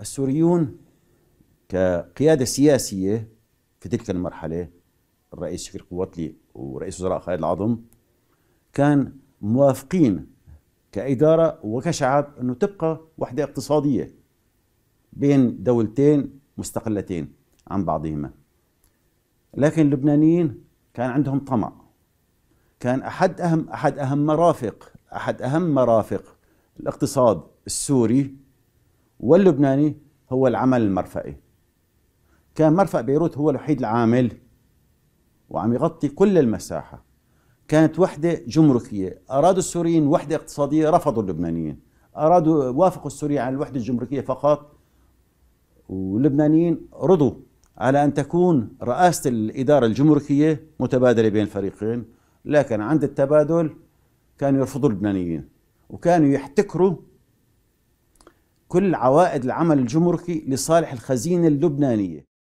السوريون كقيادة سياسية في تلك المرحلة الرئيس شفيق قواتلي ورئيس وزراء خالد العظم كان موافقين كإدارة وكشعب أنه تبقى وحدة اقتصادية بين دولتين مستقلتين عن بعضهما لكن اللبنانيين كان عندهم طمع كان أحد أهم أحد أهم مرافق أحد أهم مرافق الاقتصاد السوري واللبناني هو العمل المرفئي كان مرفأ بيروت هو الوحيد العامل وعم يغطي كل المساحة كانت وحدة جمركية أرادوا السوريين وحدة اقتصادية رفضوا اللبنانيين أرادوا وافقوا السوريين على الوحدة الجمركية فقط واللبنانيين رضوا على أن تكون رئاسة الإدارة الجمركية متبادلة بين الفريقين لكن عند التبادل كانوا يرفضوا اللبنانيين وكانوا يحتكروا كل عوائد العمل الجمركي لصالح الخزينة اللبنانية